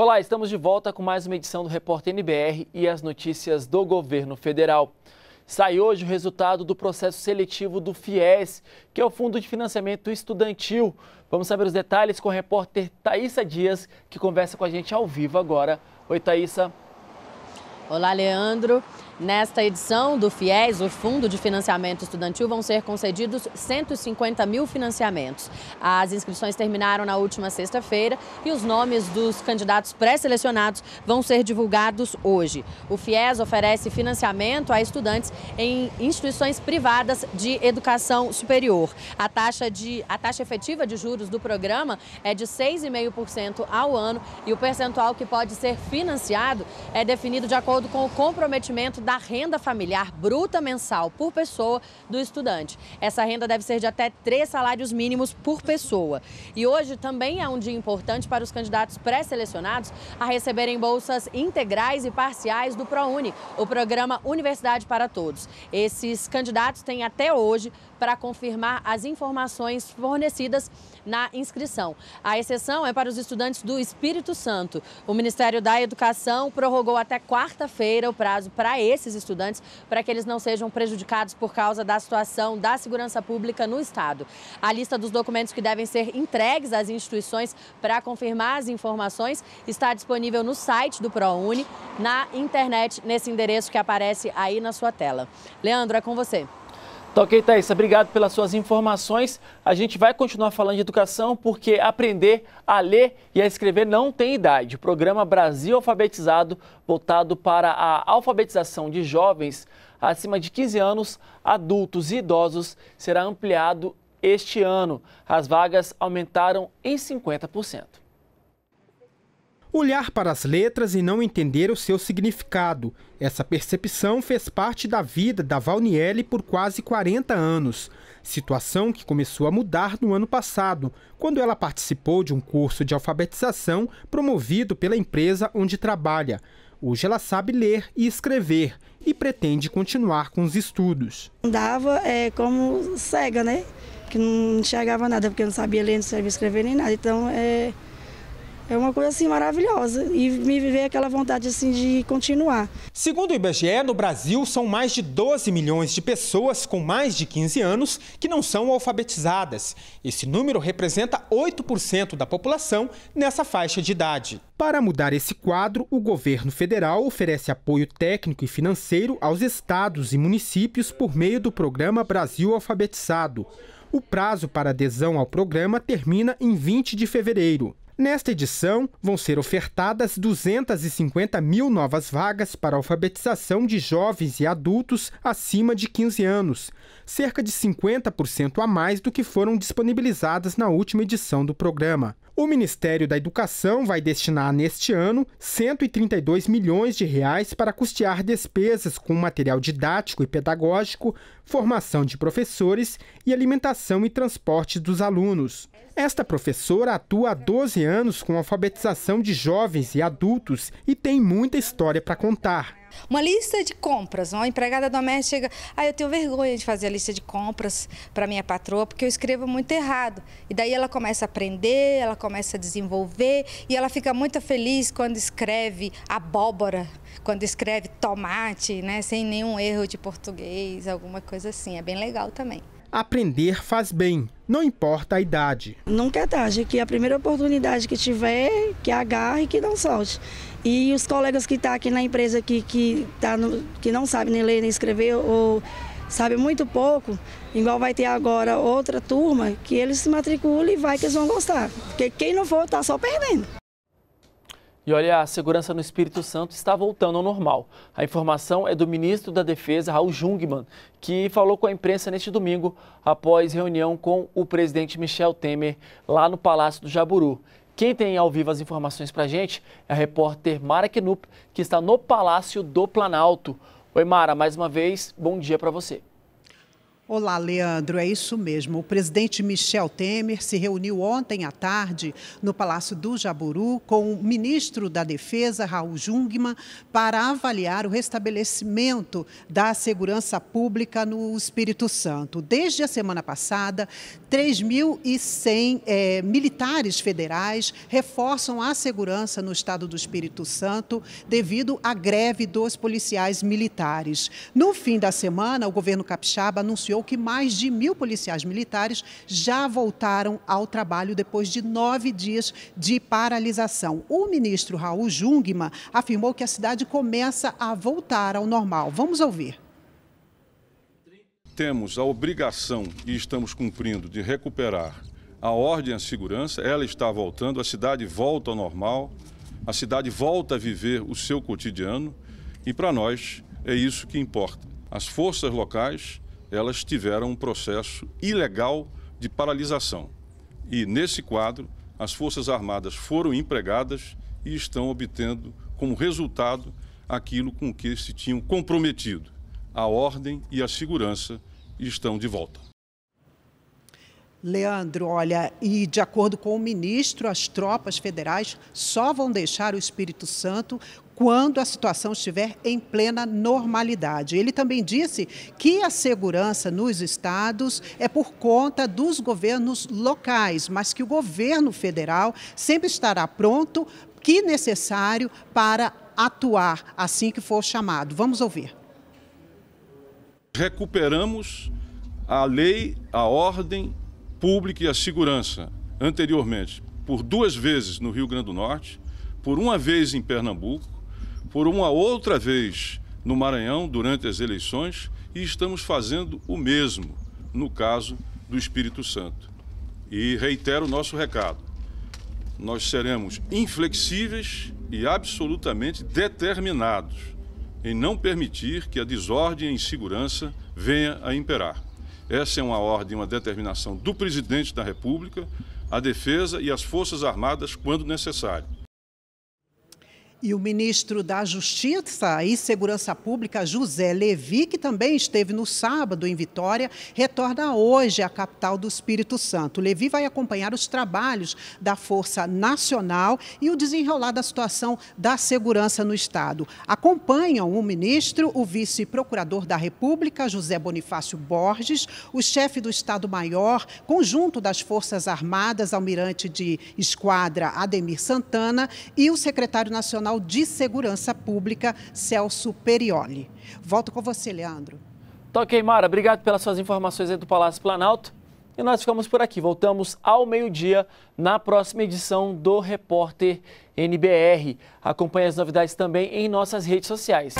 Olá, estamos de volta com mais uma edição do Repórter NBR e as notícias do governo federal. Sai hoje o resultado do processo seletivo do FIES, que é o Fundo de Financiamento Estudantil. Vamos saber os detalhes com a repórter Thaisa Dias, que conversa com a gente ao vivo agora. Oi, Thaisa. Olá, Leandro. Nesta edição do FIES, o Fundo de Financiamento Estudantil, vão ser concedidos 150 mil financiamentos. As inscrições terminaram na última sexta-feira e os nomes dos candidatos pré-selecionados vão ser divulgados hoje. O FIES oferece financiamento a estudantes em instituições privadas de educação superior. A taxa, de, a taxa efetiva de juros do programa é de 6,5% ao ano e o percentual que pode ser financiado é definido de acordo com o comprometimento da renda familiar bruta mensal por pessoa do estudante. Essa renda deve ser de até três salários mínimos por pessoa. E hoje também é um dia importante para os candidatos pré-selecionados a receberem bolsas integrais e parciais do ProUni, o programa Universidade para Todos. Esses candidatos têm até hoje para confirmar as informações fornecidas na inscrição. A exceção é para os estudantes do Espírito Santo. O Ministério da Educação prorrogou até quarta-feira o prazo para esses estudantes, para que eles não sejam prejudicados por causa da situação da segurança pública no Estado. A lista dos documentos que devem ser entregues às instituições para confirmar as informações está disponível no site do ProUni, na internet, nesse endereço que aparece aí na sua tela. Leandro, é com você. Tá ok, Thaís. Obrigado pelas suas informações. A gente vai continuar falando de educação porque aprender a ler e a escrever não tem idade. O programa Brasil Alfabetizado, voltado para a alfabetização de jovens acima de 15 anos, adultos e idosos, será ampliado este ano. As vagas aumentaram em 50%. Olhar para as letras e não entender o seu significado. Essa percepção fez parte da vida da Valniele por quase 40 anos, situação que começou a mudar no ano passado, quando ela participou de um curso de alfabetização promovido pela empresa onde trabalha. Hoje ela sabe ler e escrever e pretende continuar com os estudos. Andava é, como cega, né? Que não enxergava nada, porque não sabia ler, não sabia escrever nem nada. Então, é, é uma coisa assim maravilhosa e me viver aquela vontade assim de continuar. Segundo o IBGE, no Brasil são mais de 12 milhões de pessoas com mais de 15 anos que não são alfabetizadas. Esse número representa 8% da população nessa faixa de idade. Para mudar esse quadro, o governo federal oferece apoio técnico e financeiro aos estados e municípios por meio do programa Brasil Alfabetizado. O prazo para adesão ao programa termina em 20 de fevereiro. Nesta edição, vão ser ofertadas 250 mil novas vagas para alfabetização de jovens e adultos acima de 15 anos, cerca de 50% a mais do que foram disponibilizadas na última edição do programa. O Ministério da Educação vai destinar neste ano 132 milhões de reais para custear despesas com material didático e pedagógico formação de professores e alimentação e transporte dos alunos. Esta professora atua há 12 anos com alfabetização de jovens e adultos e tem muita história para contar. Uma lista de compras, uma empregada doméstica chega, ah, eu tenho vergonha de fazer a lista de compras para minha patroa porque eu escrevo muito errado. E daí ela começa a aprender, ela começa a desenvolver e ela fica muito feliz quando escreve abóbora, quando escreve tomate, né, sem nenhum erro de português, alguma coisa assim. É bem legal também. Aprender faz bem, não importa a idade. Nunca é tarde, que a primeira oportunidade que tiver, que agarre e que não solte. E os colegas que estão tá aqui na empresa que, que, tá no, que não sabem nem ler nem escrever ou sabe muito pouco, igual vai ter agora outra turma, que eles se matriculem e vai que eles vão gostar. Porque quem não for está só perdendo. E olha, a segurança no Espírito Santo está voltando ao normal. A informação é do ministro da Defesa, Raul Jungmann, que falou com a imprensa neste domingo após reunião com o presidente Michel Temer lá no Palácio do Jaburu. Quem tem ao vivo as informações para a gente é a repórter Mara Knup, que está no Palácio do Planalto. Oi, Mara, mais uma vez, bom dia para você. Olá, Leandro. É isso mesmo. O presidente Michel Temer se reuniu ontem à tarde no Palácio do Jaburu com o ministro da Defesa, Raul Jungmann, para avaliar o restabelecimento da segurança pública no Espírito Santo. Desde a semana passada, 3.100 é, eh, militares federais reforçam a segurança no estado do Espírito Santo devido à greve dos policiais militares. No fim da semana, o governo capixaba anunciou anunciou que mais de mil policiais militares já voltaram ao trabalho depois de nove dias de paralisação. O ministro Raul Jungmann afirmou que a cidade começa a voltar ao normal. Vamos ouvir temos a obrigação e estamos cumprindo de recuperar a ordem e a segurança, ela está voltando, a cidade volta ao normal, a cidade volta a viver o seu cotidiano e para nós é isso que importa. As forças locais elas tiveram um processo ilegal de paralisação. E, nesse quadro, as Forças Armadas foram empregadas e estão obtendo como resultado aquilo com que se tinham comprometido. A ordem e a segurança estão de volta. Leandro, olha, e de acordo com o ministro, as tropas federais só vão deixar o Espírito Santo quando a situação estiver em plena normalidade. Ele também disse que a segurança nos estados é por conta dos governos locais, mas que o governo federal sempre estará pronto, que necessário, para atuar assim que for chamado. Vamos ouvir. Recuperamos a lei, a ordem pública e a segurança anteriormente, por duas vezes no Rio Grande do Norte, por uma vez em Pernambuco por uma outra vez no Maranhão durante as eleições e estamos fazendo o mesmo no caso do Espírito Santo. E reitero o nosso recado. Nós seremos inflexíveis e absolutamente determinados em não permitir que a desordem e a insegurança venha a imperar. Essa é uma ordem, uma determinação do presidente da República, a defesa e as Forças Armadas quando necessário. E o ministro da Justiça e Segurança Pública, José Levi, que também esteve no sábado em Vitória, retorna hoje à capital do Espírito Santo. Levi vai acompanhar os trabalhos da Força Nacional e o desenrolar da situação da segurança no Estado. Acompanham o ministro, o vice-procurador da República, José Bonifácio Borges, o chefe do Estado-Maior, conjunto das Forças Armadas, almirante de esquadra Ademir Santana, e o secretário nacional Nacional de Segurança Pública, Celso Perioli. Volto com você, Leandro. Tá ok, Mara. Obrigado pelas suas informações aí do Palácio Planalto. E nós ficamos por aqui. Voltamos ao meio-dia na próxima edição do Repórter NBR. Acompanhe as novidades também em nossas redes sociais.